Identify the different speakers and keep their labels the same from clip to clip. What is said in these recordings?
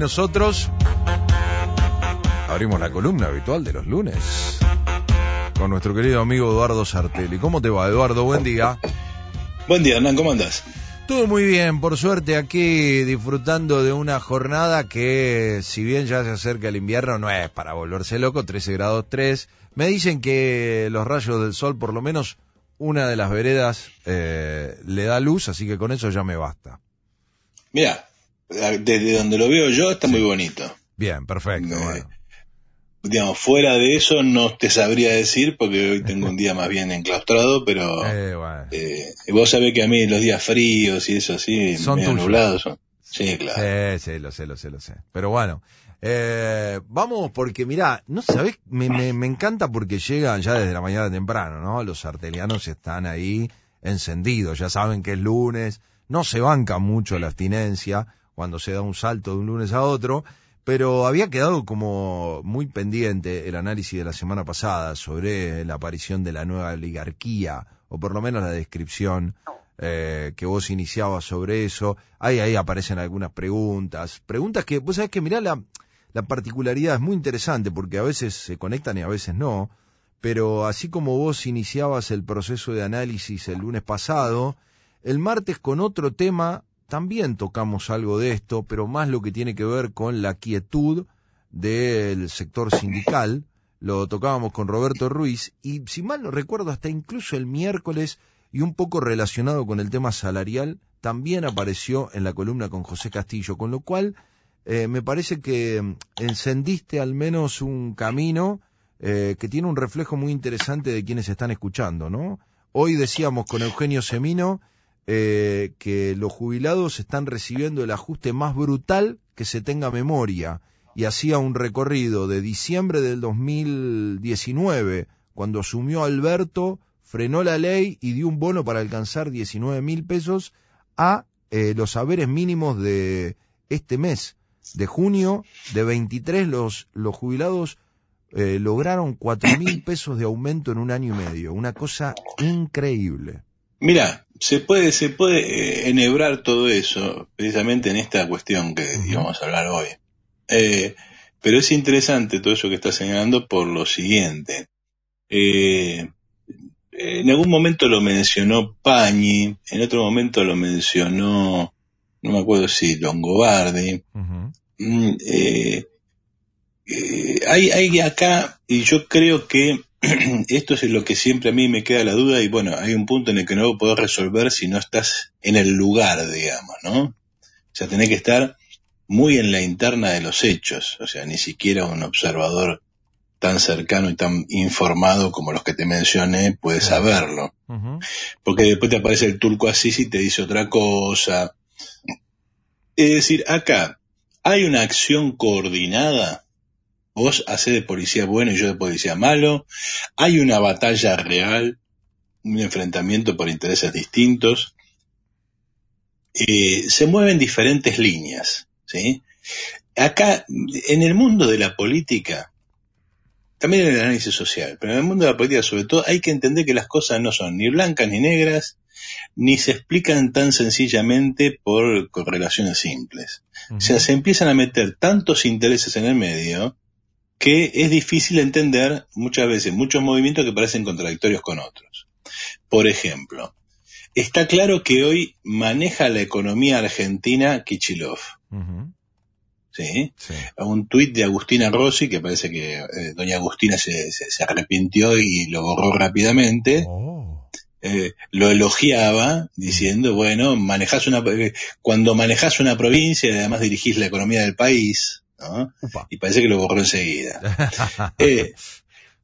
Speaker 1: Nosotros abrimos la columna habitual de los lunes con nuestro querido amigo Eduardo Sartelli. ¿Cómo te va, Eduardo? Buen día. Buen día, Hernán. ¿Cómo andas? Todo muy bien, por suerte aquí disfrutando de una jornada que, si bien ya se acerca el invierno, no es para volverse loco, 13 grados 3. Me dicen que los rayos del sol, por lo menos una de las veredas, eh, le da luz, así que con eso ya me basta.
Speaker 2: Mira, desde donde lo veo yo, está muy bonito.
Speaker 1: Bien, perfecto.
Speaker 2: Digamos, fuera de eso no te sabría decir porque hoy tengo un día más bien enclaustrado, pero eh, eh, vos sabés que a mí los días fríos y eso así, son medio nublados Sí,
Speaker 1: claro. Sí, lo sé, lo sé, lo sé. Pero bueno, eh, vamos porque mirá, no sabés, me, me, me, encanta porque llegan ya desde la mañana temprano, ¿no? Los artelianos están ahí encendidos, ya saben que es lunes, no se banca mucho la abstinencia cuando se da un salto de un lunes a otro, pero había quedado como muy pendiente el análisis de la semana pasada sobre la aparición de la nueva oligarquía, o por lo menos la descripción eh, que vos iniciabas sobre eso. Ahí, ahí aparecen algunas preguntas, preguntas que, vos sabés que mirá la, la particularidad es muy interesante porque a veces se conectan y a veces no, pero así como vos iniciabas el proceso de análisis el lunes pasado, el martes con otro tema también tocamos algo de esto, pero más lo que tiene que ver con la quietud del sector sindical. Lo tocábamos con Roberto Ruiz y, si mal no recuerdo, hasta incluso el miércoles y un poco relacionado con el tema salarial, también apareció en la columna con José Castillo, con lo cual eh, me parece que mm, encendiste al menos un camino eh, que tiene un reflejo muy interesante de quienes están escuchando, ¿no? Hoy decíamos con Eugenio Semino, eh, que los jubilados están recibiendo el ajuste más brutal que se tenga memoria y hacía un recorrido de diciembre del 2019, cuando asumió Alberto, frenó la ley y dio un bono para alcanzar 19 mil pesos a eh, los saberes mínimos de este mes, de junio, de 23 los, jubilados eh, lograron 4 mil pesos de aumento en un año y medio, una cosa increíble.
Speaker 2: Mira, se puede, se puede eh, enhebrar todo eso precisamente en esta cuestión que vamos a hablar hoy. Eh, pero es interesante todo eso que está señalando por lo siguiente. Eh, en algún momento lo mencionó Pañi, en otro momento lo mencionó, no me acuerdo si Longobardi. Mm, hay, hay acá, y yo creo que esto es lo que siempre a mí me queda la duda y bueno, hay un punto en el que no lo puedo resolver si no estás en el lugar, digamos, ¿no? O sea, tenés que estar muy en la interna de los hechos, o sea, ni siquiera un observador tan cercano y tan informado como los que te mencioné puede saberlo. Porque después te aparece el turco así y te dice otra cosa. Es decir, acá hay una acción coordinada Vos hacés de policía bueno y yo de policía malo. Hay una batalla real, un enfrentamiento por intereses distintos. Eh, se mueven diferentes líneas, ¿sí? Acá, en el mundo de la política, también en el análisis social, pero en el mundo de la política sobre todo hay que entender que las cosas no son ni blancas ni negras, ni se explican tan sencillamente por correlaciones simples. O sea, se empiezan a meter tantos intereses en el medio que es difícil entender muchas veces, muchos movimientos que parecen contradictorios con otros. Por ejemplo, está claro que hoy maneja la economía argentina Kichilov. ¿Sí? Un tuit de Agustina Rossi, que parece que eh, doña Agustina se, se, arrepintió y lo borró rápidamente. Oh. Eh, lo elogiaba diciendo, bueno, manejas una, eh, cuando manejas una provincia y además dirigís la economía del país, y parece que lo borró enseguida. Eh,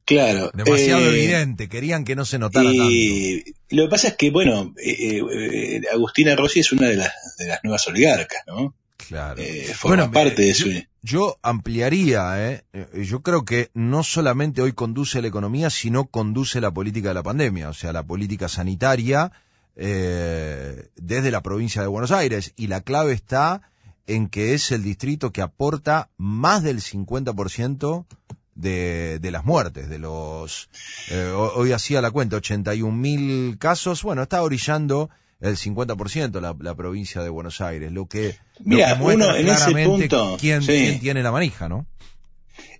Speaker 2: claro. Demasiado eh,
Speaker 1: evidente, querían que no se notara
Speaker 2: y, Lo que pasa es que, bueno, eh, Agustina Rossi es una de las, de las nuevas oligarcas, ¿no? Claro. bueno, parte de eso
Speaker 1: Yo, ampliaría, yo creo que no solamente hoy conduce la economía, sino conduce la política de la pandemia, o sea, la política sanitaria desde la provincia de Buenos Aires. Y la clave está en que es el distrito que aporta más del 50% de, de las muertes, de los... Eh, hoy hacía la cuenta, 81.000 casos. Bueno, está orillando el 50% la, la provincia de Buenos Aires, lo que,
Speaker 2: Mira, lo en ese punto,
Speaker 1: quién, tiene la manija, ¿no?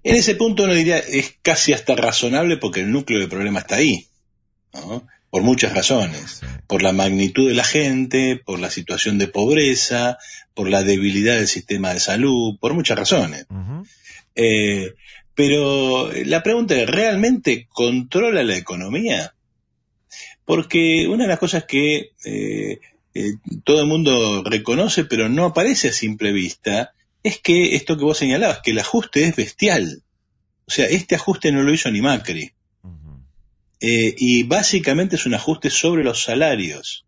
Speaker 2: En ese punto uno diría, es casi hasta razonable porque el núcleo del problema está ahí. ¿no? por muchas razones, por la magnitud de la gente, por la situación de pobreza, por la debilidad del sistema de salud, por muchas razones. Eh, pero la pregunta es, ¿realmente controla la economía? Porque una de las cosas que eh, eh, todo el mundo reconoce, pero no aparece a simple vista, es que esto que vos señalabas, que el ajuste es bestial. O sea, este ajuste no lo hizo ni Macri. Eh, y básicamente es un ajuste sobre los salarios.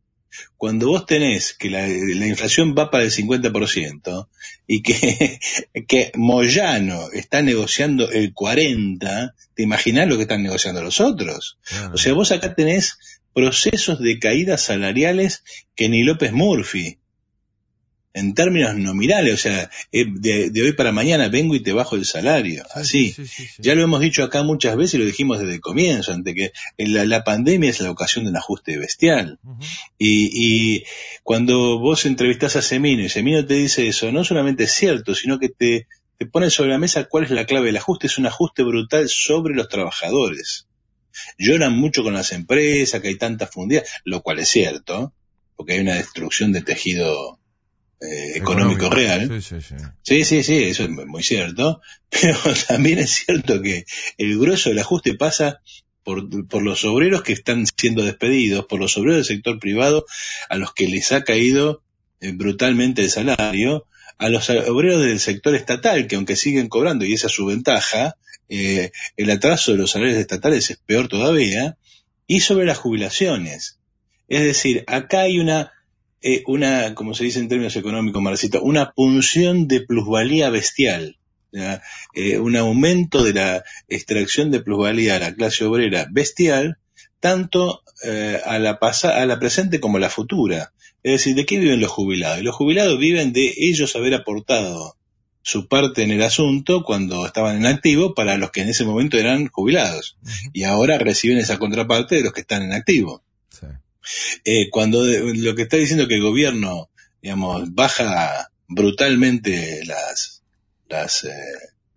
Speaker 2: Cuando vos tenés que la, inflación va para el 50% y que, que Moyano está negociando el 40%, te imaginás lo que están negociando los otros. O sea, vos acá tenés procesos de caídas salariales que ni López Murphy en términos nominales, o sea, eh, de, hoy para mañana vengo y te bajo el salario, así. ya lo hemos dicho acá muchas veces y lo dijimos desde el comienzo, ante que la, pandemia es la ocasión de un ajuste bestial. y, cuando vos entrevistás a Semino y Semino te dice eso, no solamente es cierto, sino que te, te ponen sobre la mesa cuál es la clave del ajuste, es un ajuste brutal sobre los trabajadores. Lloran mucho con las empresas, que hay tanta fundida, lo cual es cierto, porque hay una destrucción de tejido eh, económico, real. Sí sí sí. eso es muy cierto. Pero también es cierto que el grueso del ajuste pasa por, los obreros que están siendo despedidos, por los obreros del sector privado a los que les ha caído eh, brutalmente el salario, a los obreros del sector estatal, que aunque siguen cobrando, y esa es su ventaja, eh, el atraso de los salarios estatales es peor todavía, y sobre las jubilaciones. Es decir, acá hay una eh, una, como se dice en términos económicos, Marcito, una punción de plusvalía bestial. Eh, un aumento de la extracción de plusvalía a la clase obrera bestial, tanto eh, a, la a la presente como a la futura. Es decir, ¿de qué viven los jubilados? Y los jubilados viven de ellos haber aportado su parte en el asunto cuando estaban en activo para los que en ese momento eran jubilados y ahora reciben esa contraparte de los que están en activo. Eh, cuando lo que está diciendo que el gobierno, digamos, baja brutalmente las, las, eh,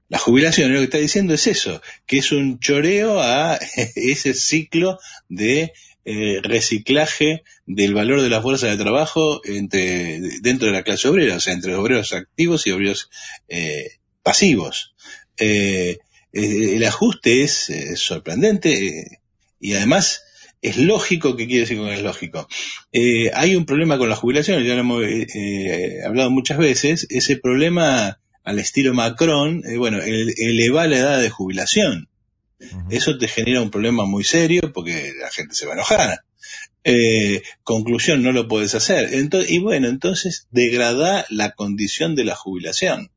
Speaker 2: las jubilaciones, lo que está diciendo es eso, que es un choreo a ese ciclo de eh, reciclaje del valor de la fuerza de trabajo entre, dentro de la clase obrera, o sea, entre obreros activos y obreros eh, pasivos. el ajuste es sorprendente y además es lógico, que quiere decir con es lógico? Eh, hay un problema con la jubilación, ya lo hemos eh, eh, hablado muchas veces, ese problema al estilo Macron, bueno, elevar eleva la edad de jubilación. Eso te genera un problema muy serio porque la gente se va a enojar. conclusión, no lo puedes hacer. y bueno, entonces degrada la condición de la jubilación.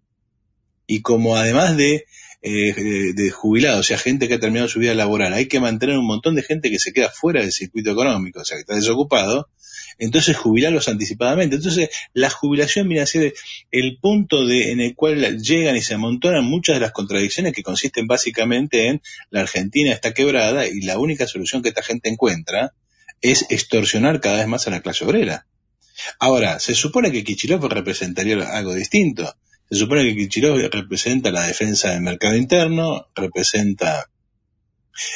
Speaker 2: Y como además de eh, de jubilados, o sea, gente que ha terminado su vida laboral. Hay que mantener un montón de gente que se queda fuera del circuito económico, o sea, que está desocupado. Entonces, jubilarlos anticipadamente. Entonces, la jubilación viene a ser el punto en el cual llegan y se amontonan muchas de las contradicciones que consisten básicamente en la Argentina está quebrada y la única solución que esta gente encuentra es extorsionar cada vez más a la clase obrera. Ahora, se supone que Kichilov representaría algo distinto. Se supone que Kichilov representa la defensa del mercado interno, representa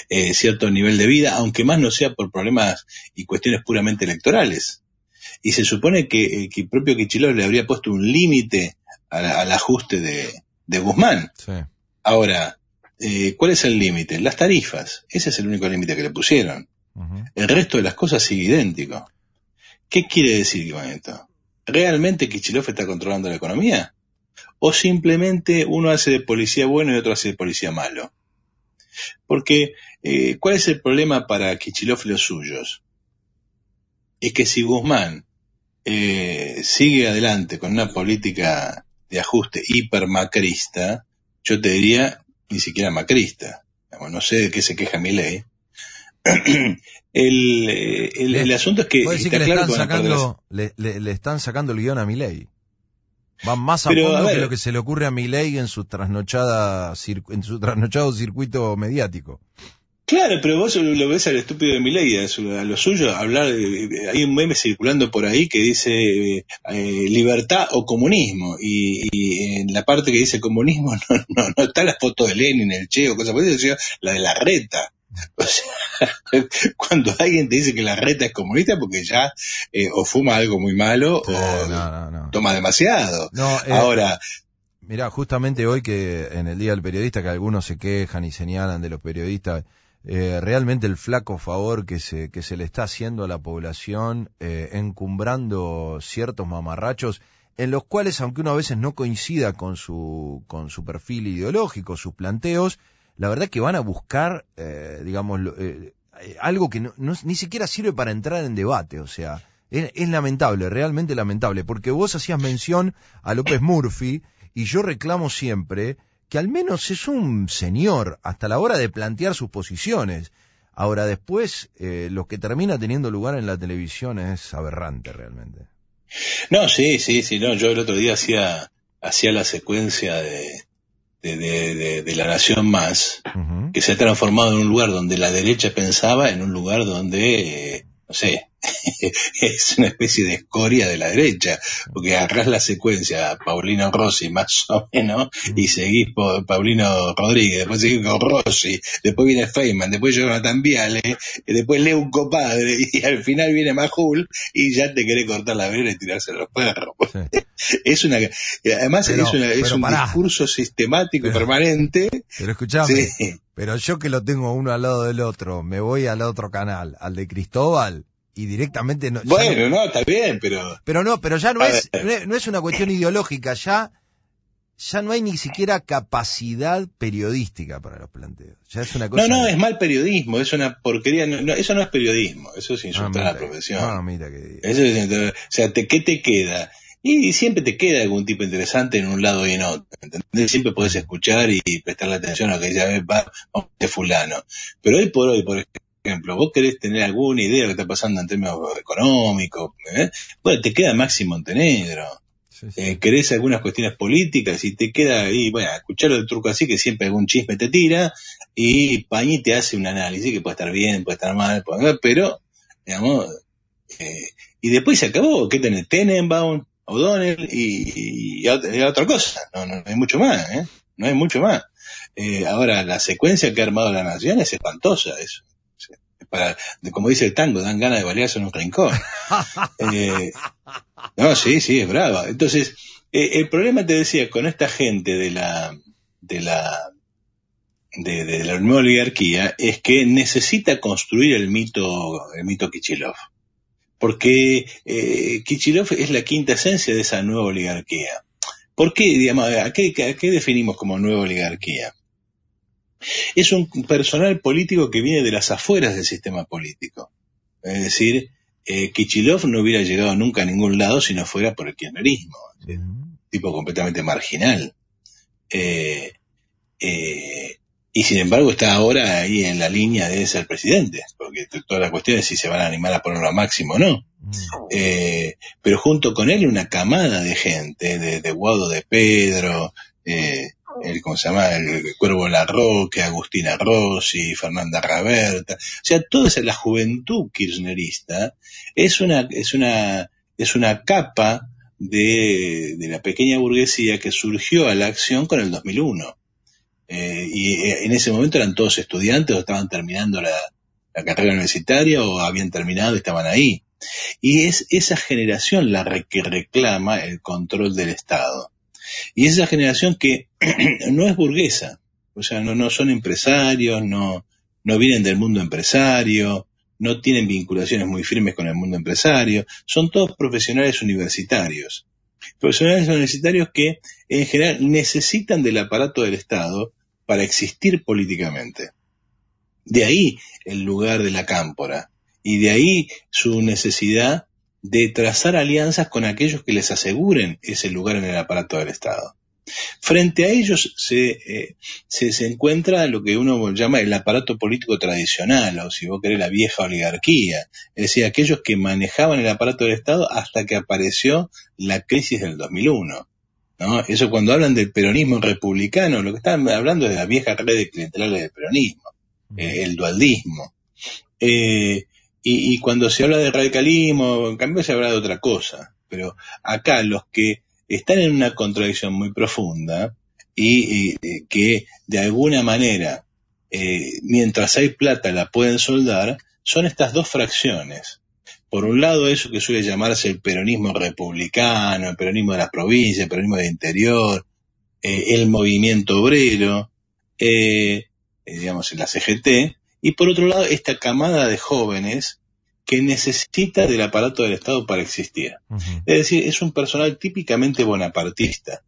Speaker 2: eh, cierto nivel de vida, aunque más no sea por problemas y cuestiones puramente electorales. Y se supone que, eh, propio Kichilov le habría puesto un límite al, ajuste de, Guzmán. Ahora, eh, ¿cuál es el límite? Las tarifas. Ese es el único límite que le pusieron. El resto de las cosas sigue idéntico. ¿Qué quiere decir con ¿Realmente Kichilov está controlando la economía? o simplemente uno hace de policía bueno y otro hace de policía malo. Porque, eh, ¿cuál es el problema para Kichilov y los suyos? Es que si Guzmán eh, sigue adelante con una política de ajuste hipermacrista, yo te diría ni siquiera macrista, no sé de qué se queja mi ley. el, eh, el, asunto es que, le, están sacando,
Speaker 1: le, están sacando el guión a mi ley. Van más a fondo lo que se le ocurre a Milei en su trasnochada en su trasnochado circuito mediático. Claro,
Speaker 2: pero vos lo ves al estúpido de Milei, a, lo suyo, hablar, eh, eh, hay un meme circulando por ahí que dice eh, libertad o comunismo, y, en la parte que dice comunismo no, no, no está la foto de Lenin, el Che o cosas por eso, sino la de la reta. cuando alguien te dice que la reta es comunista, porque ya eh, o fuma algo muy malo o toma demasiado.
Speaker 1: Eh, Ahora. mira justamente hoy que en el Día del Periodista, que algunos se quejan y señalan de los periodistas, eh, realmente el flaco favor que se, que se le está haciendo a la población encumbrando ciertos mamarrachos en los cuales, aunque uno a veces no coincida con su, con su perfil ideológico, sus planteos, la verdad que van a buscar, eh, digamos, eh, algo que ni siquiera sirve para entrar en debate, o sea, es, lamentable, realmente lamentable, porque vos hacías mención a López Murphy y yo reclamo siempre que al menos es un señor hasta la hora de plantear sus posiciones. Ahora después, eh, lo que termina teniendo lugar en la televisión es aberrante realmente.
Speaker 2: No, sí, sí, sí, no, yo el otro día hacía, hacía la secuencia de, de, de, de, la nación más, que se ha transformado en un lugar donde la derecha pensaba, en un lugar donde, eh, no sé, es una especie de escoria de la derecha, porque agarrás la secuencia Paulino Rossi más o menos y seguís Paulino Rodríguez, después seguís con Rossi, después viene Feynman, después Jonathan Viale, después lee un y al final viene Majul y ya te quiere cortar la vena y tirarse los perros. Es una, eh, además es, un discurso sistemático y permanente.
Speaker 1: Pero escuchame, pero yo que lo tengo uno al lado del otro, me voy al otro canal, al de Cristóbal y directamente no. Bueno, no, está bien, pero. Pero no, pero ya no es, no es una cuestión ideológica, ya, ya no hay ni siquiera capacidad periodística para los planteos. Ya es una cosa no, no, es mal
Speaker 2: periodismo, es una porquería. eso no es periodismo, eso es insultar a la ah, profesión. Ah, mira que... Eso O sea, te, ¿qué te queda? Y, siempre te queda algún tipo interesante en un lado y en otro. Siempre puedes escuchar y prestar la atención a lo que dice, fulano. Pero hoy por hoy, por ejemplo, ejemplo, vos querés tener alguna idea de lo que está pasando en términos económicos, ¿eh? bueno, te queda Maxi Montenegro. Eh, querés algunas cuestiones políticas y te queda ahí, bueno, escuchar el truco así que siempre algún chisme te tira y Pañi te hace un análisis que puede estar bien, puede estar mal, pero, digamos, eh, y después se acabó, que tenés Tenenbaum, O'Donnell y, otra, cosa, no, no, hay mucho más, ¿eh? no hay mucho más. ahora, la secuencia que ha armado la Nación es espantosa, eso como dice el tango, dan ganas de balearse en un rincón. Eh, no, sí, sí, es brava. Entonces, eh, el problema, te decía, con esta gente de la, de la, de, la nueva oligarquía es que necesita construir el mito, el mito Kichilov. Porque eh, Kichilov es la quinta esencia de esa nueva oligarquía. ¿Por qué, digamos, qué definimos como nueva oligarquía? Es un personal político que viene de las afueras del sistema político. Es decir, eh, Kichilov no hubiera llegado nunca a ningún lado si no fuera por el kirchnerismo. Tipo completamente marginal. Eh, eh, y sin embargo está ahora ahí en la línea de ser presidente, porque toda la cuestión es si se van a animar a ponerlo a máximo o no. Mm. Eh, pero junto con él una camada de gente, de, de Guado de Pedro, el, ¿cómo se llama? El, Cuervo Larroque, Agustina Rossi, Fernanda Raberta. O sea, toda esa, la juventud kirchnerista es una, es una, es una capa de, de la pequeña burguesía que surgió a la acción con el 2001. Eh, y eh, en ese momento eran todos estudiantes o estaban terminando la, la carrera universitaria o habían terminado y estaban ahí. Y es esa generación la que reclama el control del Estado. Y esa generación que no es burguesa, o sea, no, son empresarios, no, no vienen del mundo empresario, no tienen vinculaciones muy firmes con el mundo empresario, son todos profesionales universitarios. Profesionales universitarios que en general necesitan del aparato del Estado para existir políticamente. De ahí el lugar de la cámpora y de ahí su necesidad de trazar alianzas con aquellos que les aseguren ese lugar en el aparato del Estado. Frente a ellos se, eh, se, encuentra lo que uno llama el aparato político tradicional, o si vos querés, la vieja oligarquía, es decir, aquellos que manejaban el aparato del Estado hasta que apareció la crisis del 2001. ¿no? Eso cuando hablan del peronismo republicano, lo que están hablando es de la vieja red clientelar del peronismo, eh, el dualdismo. Eh, y, cuando se habla de radicalismo, en cambio se habla de otra cosa. Pero acá los que están en una contradicción muy profunda y, eh, que de alguna manera, eh, mientras hay plata, la pueden soldar, son estas dos fracciones. Por un lado, eso que suele llamarse el peronismo republicano, el peronismo de las provincias, el peronismo del interior, eh, el movimiento obrero, eh, digamos, la CGT, y por otro lado esta camada de jóvenes que necesita del aparato del Estado para existir. Es decir, es un personal típicamente bonapartista.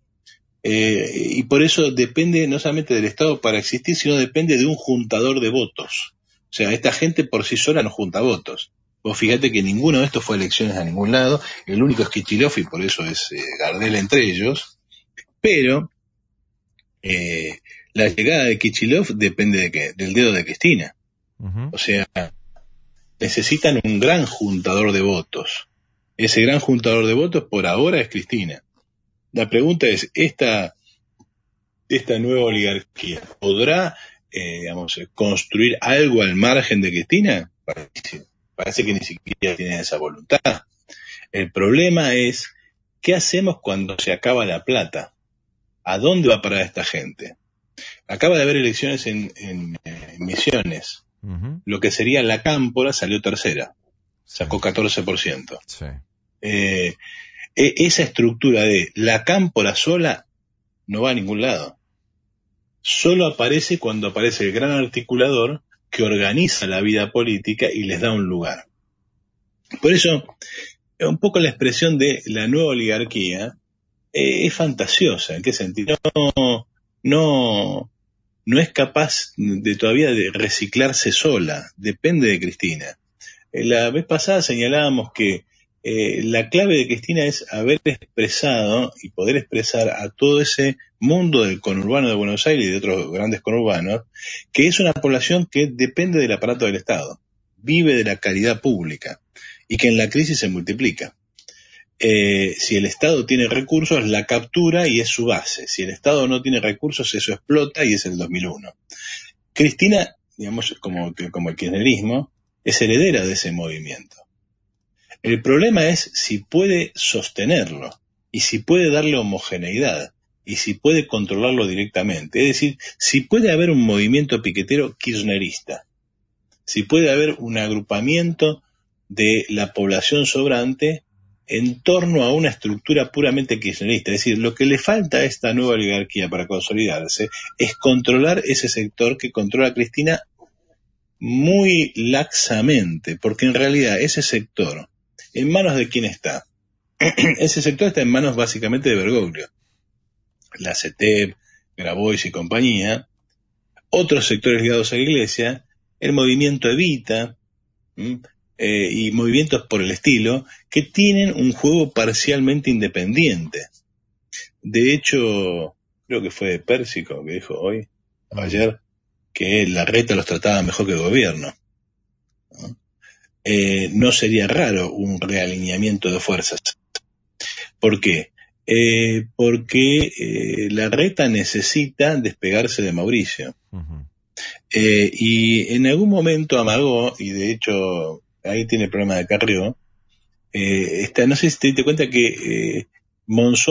Speaker 2: Eh, y por eso depende no solamente del Estado para existir, sino depende de un juntador de votos. O sea, esta gente por sí sola no junta votos. Vos fíjate que ninguno de estos fue elecciones a ningún lado, el único es Kichilov y por eso es eh, Gardel entre ellos, pero eh, la llegada de Kichilov depende de del dedo de Cristina. O sea, necesitan un gran juntador de votos. Ese gran juntador de votos por ahora es Cristina. La pregunta es, ¿esta, esta nueva oligarquía podrá eh, construir algo al margen de Cristina? Parece, que ni siquiera tiene esa voluntad. El problema es, ¿qué hacemos cuando se acaba la plata? ¿A dónde va a parar esta gente? Acaba de haber elecciones en Misiones. Lo que sería la cámpora salió tercera, sacó 14%. Eh, e, esa estructura de la cámpora sola no va a ningún lado. Solo aparece cuando aparece el gran articulador que organiza la vida política y les da un lugar. Por eso, un poco la expresión de la nueva oligarquía eh, es fantasiosa. ¿En qué sentido? No, no, no es capaz de todavía de reciclarse sola, depende de Cristina. Eh, la vez pasada señalábamos que eh, la clave de Cristina es haber expresado y poder expresar a todo ese mundo del conurbano de Buenos Aires y de otros grandes conurbanos que es una población que depende del aparato del Estado, vive de la caridad pública y que en la crisis se multiplica. Eh, si el Estado tiene recursos, la captura y es su base. Si el Estado no tiene recursos, eso explota y es el 2001. Cristina, digamos, como, como el kirchnerismo, es heredera de ese movimiento. El problema es si puede sostenerlo y si puede darle homogeneidad y si puede controlarlo directamente. Es decir, si puede haber un movimiento piquetero kirchnerista, si puede haber un agrupamiento de la población sobrante en torno a una estructura puramente kirchnerista. Es decir, lo que le falta a esta nueva oligarquía para consolidarse es controlar ese sector que controla Cristina muy laxamente, porque en realidad ese sector, ¿en manos de quién está? ese sector está en manos básicamente de Bergoglio, la CETEP, Grabois y compañía, otros sectores ligados a la iglesia, el movimiento Evita, eh, y movimientos por el estilo que tienen un juego parcialmente independiente. De hecho, creo que fue Pérsico que dijo hoy ayer que la reta los trataba mejor que el gobierno. ¿No? Eh, sería raro un realineamiento de fuerzas. ¿Por qué? Eh, porque la reta necesita despegarse de Mauricio. y en algún momento amagó, y de hecho ahí tiene el problema de Carrió, eh, no sé si te diste cuenta que eh,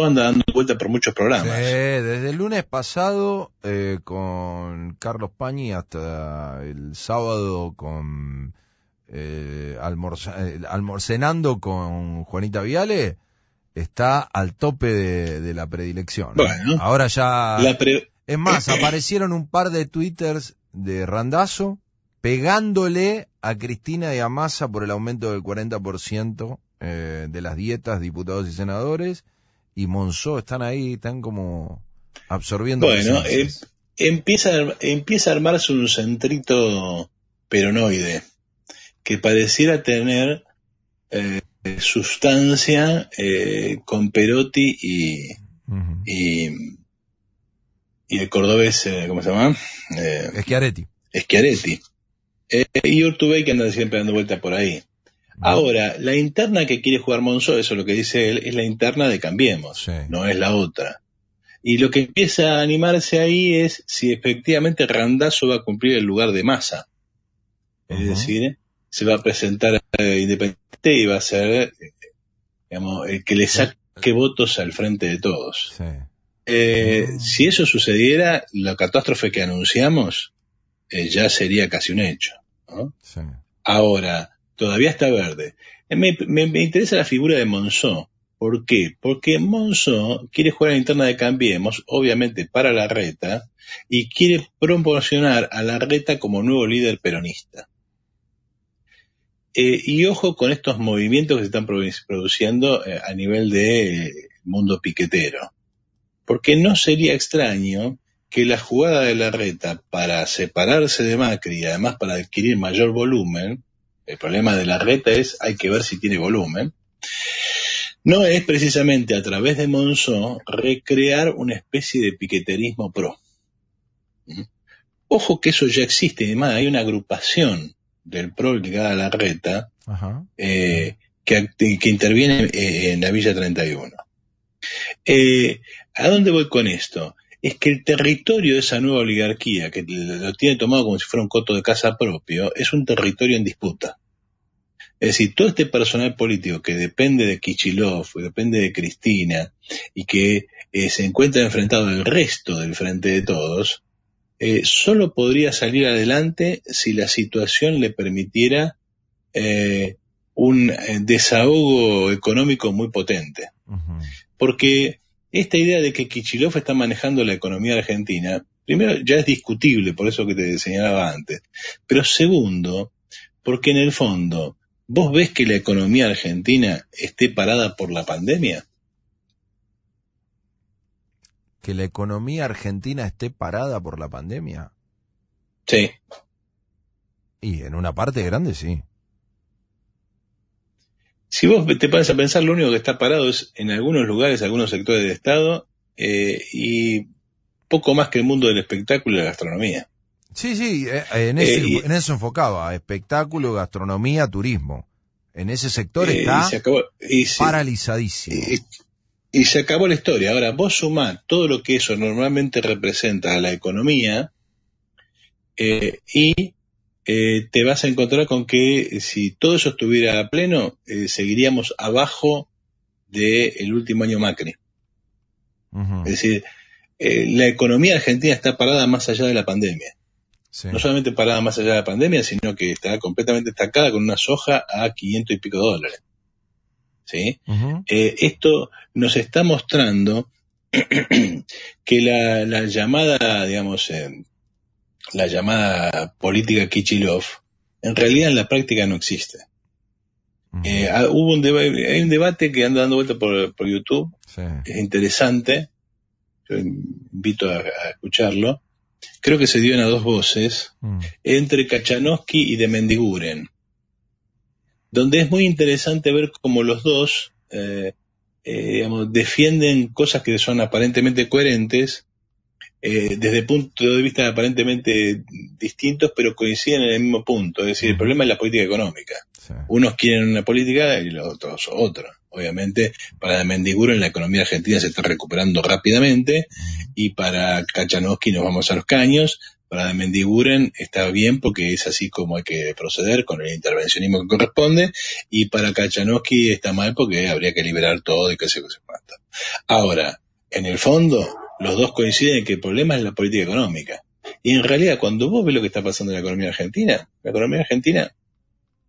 Speaker 2: anda dando vuelta por muchos programas.
Speaker 1: Sí, desde el lunes pasado eh, con Carlos Pañi hasta el sábado con eh, almorcenando con Juanita Viale está al tope de, la predilección. Bueno, ahora ya... Es más, aparecieron un par de twitters de Randazo pegándole a Cristina de Amasa por el aumento del 40% eh, de las dietas, diputados y senadores, y Monzó están ahí, están como absorbiendo. Bueno, eh,
Speaker 2: empieza, empieza a armarse un centrito peronoide que pareciera tener eh, sustancia con Perotti y, y, y, el cordobés, ¿cómo se llama? Eschiaretti. Eschiaretti. Eh, y Urtubey que anda siempre dando vuelta por ahí. Ahora, la interna que quiere jugar Monzo, eso es lo que dice él, es la interna de Cambiemos, no es la otra. Y lo que empieza a animarse ahí es si efectivamente Randazo va a cumplir el lugar de masa. Es decir, se va a presentar independiente y va a ser, eh, el que le saque votos al frente de todos. Eh, si eso sucediera, la catástrofe que anunciamos eh, ya sería casi un hecho. Ahora, todavía está verde. Eh, me, interesa la figura de Monzón. ¿Por qué? Porque Monzón quiere jugar a la interna de Cambiemos, obviamente para la reta, y quiere proporcionar a la reta como nuevo líder peronista. Eh, y ojo con estos movimientos que se están produciendo a nivel del de, mundo piquetero. Porque no sería extraño que la jugada de la reta para separarse de Macri y además para adquirir mayor volumen, el problema de la reta es hay que ver si tiene volumen, no es precisamente a través de Monzón recrear una especie de piqueterismo pro. ¿Mm? Ojo que eso ya existe, además hay una agrupación del PRO ligada a la reta eh, que, interviene eh, en la Villa 31. Eh, ¿A dónde voy con esto? es que el territorio de esa nueva oligarquía, que lo tiene tomado como si fuera un coto de casa propio, es un territorio en disputa. Es decir, todo este personal político que depende de Kichilov, depende de Cristina, y que eh, se encuentra enfrentado al resto del frente de todos, eh, solo podría salir adelante si la situación le permitiera eh, un desahogo económico muy potente. Porque esta idea de que Kichilov está manejando la economía argentina, primero ya es discutible, por eso que te señalaba antes, pero segundo, porque en el fondo, ¿vos ves que la economía argentina esté parada por la
Speaker 1: pandemia? ¿Que la economía argentina esté parada por la pandemia? Sí. Y en una parte grande sí. Si vos te pones a pensar, lo único que está
Speaker 2: parado es en algunos lugares, algunos sectores del Estado eh, y poco más que el mundo del espectáculo y la gastronomía.
Speaker 1: Sí, sí, eh, eh, en, eso enfocaba, espectáculo, gastronomía, turismo. En ese sector está y y se, paralizadísimo.
Speaker 2: y, se acabó la historia. Ahora, vos sumás todo lo que eso normalmente representa a la economía y eh, te vas a encontrar con que eh, si todo eso estuviera a pleno, eh, seguiríamos abajo del último año Macri. Es decir, la economía argentina está parada más allá de la pandemia. No solamente parada más allá de la pandemia, sino que está completamente estancada con una soja a 500 y pico dólares. esto nos está mostrando que la, llamada, digamos, la llamada política Kichilov, en realidad en la práctica no existe. Eh, ah, hubo un hay un debate que anda dando vuelta por, por YouTube, es interesante, yo invito a, escucharlo, creo que se dio en a dos voces, mm. entre Kachanovsky y de Mendiguren, donde es muy interesante ver cómo los dos eh, eh, defienden cosas que son aparentemente coherentes, eh, desde puntos de vista aparentemente distintos, pero coinciden en el mismo punto. Es decir, el problema es la política económica. Unos quieren una política y los otros otra. Obviamente, para Mendiguro en la economía argentina se está recuperando rápidamente y para Kachanowski nos vamos a los caños. Para Mendiguren está bien porque es así como hay que proceder con el intervencionismo que corresponde y para Kachanowski está mal porque habría que liberar todo y que se mata. Ahora, en el fondo, los dos coinciden en que el problema es la política económica. Y en realidad, cuando vos ves lo que está pasando en la economía argentina, la economía argentina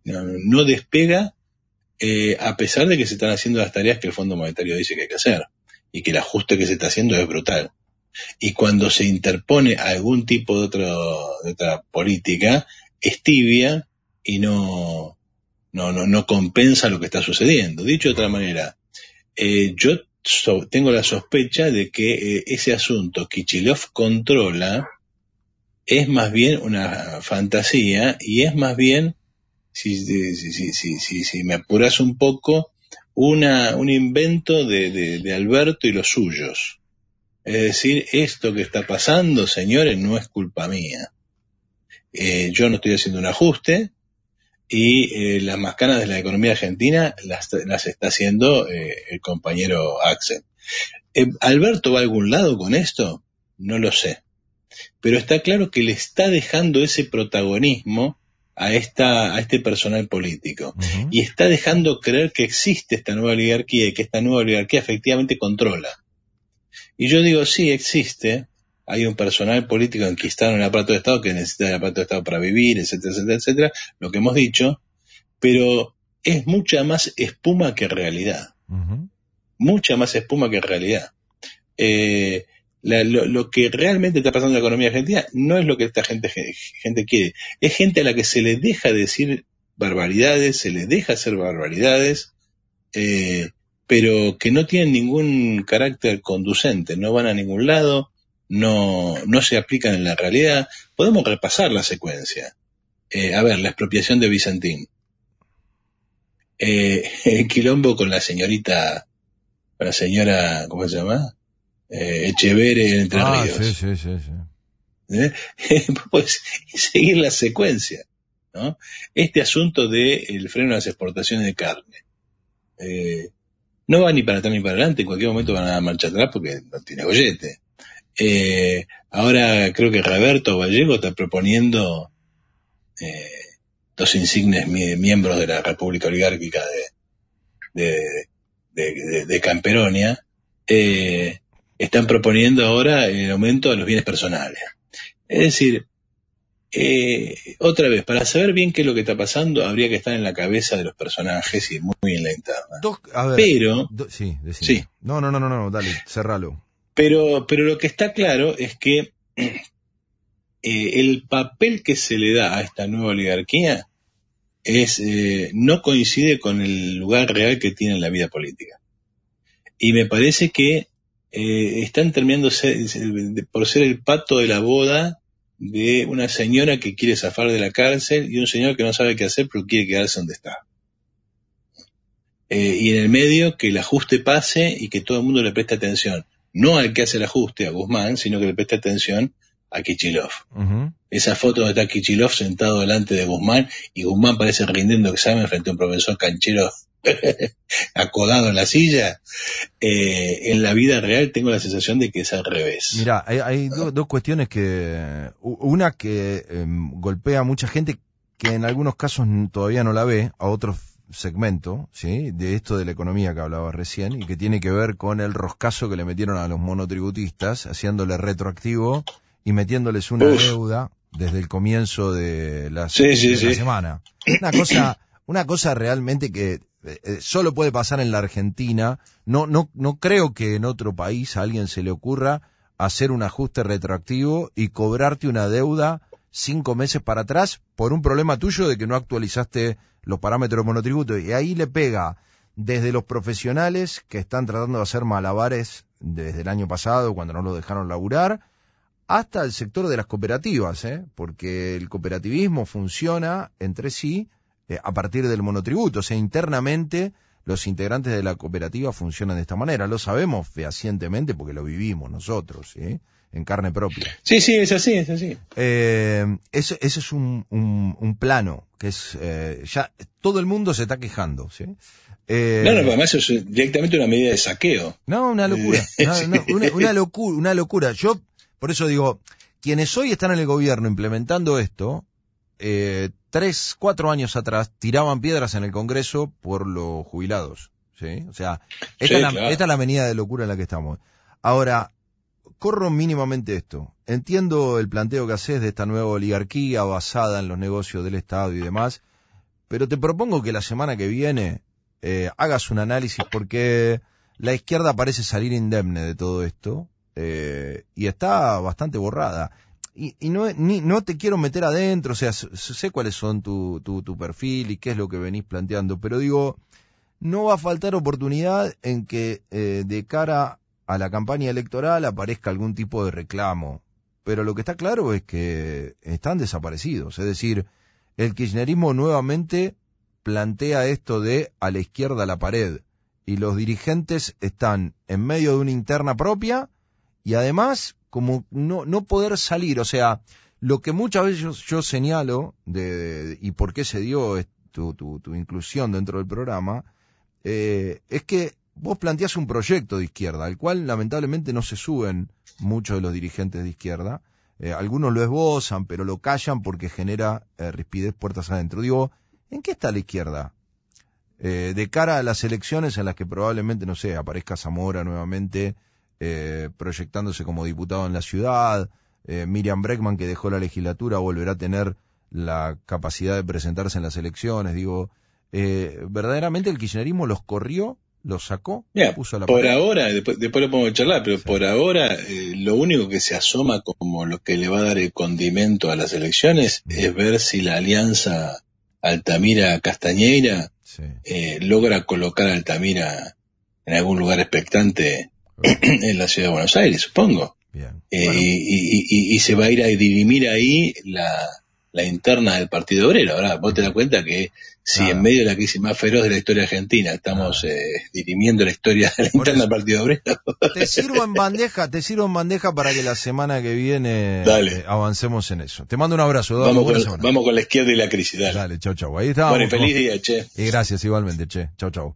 Speaker 2: no, despega eh, a pesar de que se están haciendo las tareas que el Fondo Monetario dice que hay que hacer y que el ajuste que se está haciendo es brutal. Y cuando se interpone algún tipo de, otra política, es tibia y no, no, no, no compensa lo que está sucediendo. Dicho de otra manera, eh, yo tengo la sospecha de que eh, ese asunto que Kichilov controla es más bien una fantasía y es más bien, si, si, me apuras un poco, una, un invento de, de, Alberto y los suyos. Es decir, esto que está pasando, señores, no es culpa mía. Eh, yo no estoy haciendo un ajuste, y eh, las las mascanas de la economía argentina las, está haciendo eh, el compañero Axel. Eh, ¿Alberto va a algún lado con esto? No lo sé. Pero está claro que le está dejando ese protagonismo a, esta, a este personal político y está dejando creer que existe esta nueva oligarquía y que esta nueva oligarquía efectivamente controla. Y yo digo, sí, existe, hay un personal político enquistado en el aparato de Estado que necesita el aparato de Estado para vivir, etcétera, etcétera, etcétera, lo que hemos dicho, pero es mucha más espuma que realidad. Mucha más espuma que realidad. Eh, lo, que realmente está pasando en la economía argentina no es lo que esta gente, gente quiere. Es gente a la que se le deja decir barbaridades, se le deja hacer barbaridades, eh, pero que no tienen ningún carácter conducente, no van a ningún lado, no, no se aplican en la realidad, podemos repasar la secuencia. Eh, a ver, la expropiación de Vicentín. Eh, el quilombo con la señorita, la señora, ¿cómo se llama? Eh, en Entre ah,
Speaker 1: Ríos. Sí, sí,
Speaker 2: sí, Pues, seguir la secuencia. ¿no? Este asunto del el freno a las exportaciones de carne. Eh, no va ni para atrás ni para adelante, en cualquier momento van a marchar atrás porque no tiene gollete. Eh, ahora creo que Roberto Vallejo está proponiendo eh, dos insignes miembros de la República Oligárquica de, de, Camperonia, eh, están proponiendo ahora el aumento de los bienes personales. Es decir, eh, otra vez, para saber bien qué es lo que está pasando, habría que estar en la cabeza de los personajes y muy en la interna.
Speaker 1: Pero. sí, No, No, no, no, no, dale, cerralo.
Speaker 2: Pero, lo que está claro es que eh, el papel que se le da a esta nueva oligarquía eh, no coincide con el lugar real que tiene en la vida política. Y me parece que eh, están terminando por ser el pato de la boda de una señora que quiere zafar de la cárcel y un señor que no sabe qué hacer pero quiere quedarse donde está. y en el medio que el ajuste pase y que todo el mundo le preste atención no al que hace el ajuste, a Guzmán, sino que le presta atención a Kichilov. Esa foto donde está Kichilov sentado delante de Guzmán y Guzmán parece rindiendo examen frente a un profesor canchero acodado en la silla. Eh, en la vida real tengo la sensación de que es al revés.
Speaker 1: Mira, hay, dos, cuestiones que. Una que em, golpea a mucha gente que en algunos casos todavía no la ve, a otros segmento, ¿sí? De esto de la economía que hablaba recién y que tiene que ver con el roscazo que le metieron a los monotributistas, haciéndole retroactivo y metiéndoles una deuda desde el comienzo de la, semana. Una cosa, una cosa realmente que eh, eh, solo puede pasar en la Argentina. No, no, no creo que en otro país a alguien se le ocurra hacer un ajuste retroactivo y cobrarte una deuda cinco meses para atrás por un problema tuyo de que no actualizaste los parámetros de monotributo. Y ahí le pega desde los profesionales que están tratando de hacer malabares desde el año pasado cuando no lo dejaron laburar, hasta el sector de las cooperativas, ¿eh? porque el cooperativismo funciona entre sí eh, a partir del monotributo, o sea, internamente los integrantes de la cooperativa funcionan de esta manera, lo sabemos fehacientemente porque lo vivimos nosotros. ¿eh? en carne propia. Sí, sí, es así, es así. Eh, Ese es un, plano que es eh, ya todo el mundo se está quejando, ¿sí? Eh, no, no, pero además
Speaker 2: eso es directamente una medida de saqueo.
Speaker 1: No, una locura, una, locura, una locura. Yo por eso digo, quienes hoy están en el gobierno implementando esto, tres, cuatro años atrás tiraban piedras en el Congreso por los jubilados, O sea,
Speaker 2: esta, la, esta
Speaker 1: la avenida de locura en la que estamos. Ahora, corro mínimamente esto. Entiendo el planteo que haces de esta nueva oligarquía basada en los negocios del Estado y demás, pero te propongo que la semana que viene eh, hagas un análisis porque la izquierda parece salir indemne de todo esto eh, y está bastante borrada. Y, no, te quiero meter adentro, o sea, sé, cuáles son tu, perfil y qué es lo que venís planteando, pero digo, no va a faltar oportunidad en que eh, de cara a la campaña electoral aparezca algún tipo de reclamo. Pero lo que está claro es que están desaparecidos. Es decir, el kirchnerismo nuevamente plantea esto de a la izquierda la pared. Y los dirigentes están en medio de una interna propia y además como no, poder salir. O sea, lo que muchas veces yo, señalo de, y por qué se dio tu, tu, tu inclusión dentro del programa, eh, es que vos planteás un proyecto de izquierda, al cual lamentablemente no se suben muchos de los dirigentes de izquierda. Eh, algunos lo esbozan, pero lo callan porque genera eh, rispidez puertas adentro. Digo, ¿en qué está la izquierda? Eh, de cara a las elecciones en las que probablemente, no sé, aparezca Zamora nuevamente proyectándose como diputado en la ciudad, Miriam Breckman, que dejó la legislatura, volverá a tener la capacidad de presentarse en las elecciones. Digo, verdaderamente el kirchnerismo los corrió lo sacó, puso Por
Speaker 2: ahora, después, lo podemos charlar, pero por ahora eh, lo único que se asoma como lo que le va a dar el condimento a las elecciones mm. es ver si la alianza Altamira-Castañeira eh, logra colocar a Altamira en algún lugar expectante en la ciudad de Buenos Aires, supongo. Eh, y, se va a ir a dirimir ahí la, la interna del Partido Obrero. Ahora, vos te das cuenta que si en ah. medio de la crisis más feroz de la historia argentina estamos ah. eh, dirimiendo la historia de
Speaker 1: la interna del Partido Obrero. Te sirvo en bandeja, te sirvo en bandeja para que la semana que viene eh, avancemos en eso. Te mando un abrazo. vamos, con, la izquierda y la crisis. Dale, dale chau, chau. Ahí estamos. Bueno, feliz día, che. Y gracias igualmente, che. Chau, chau.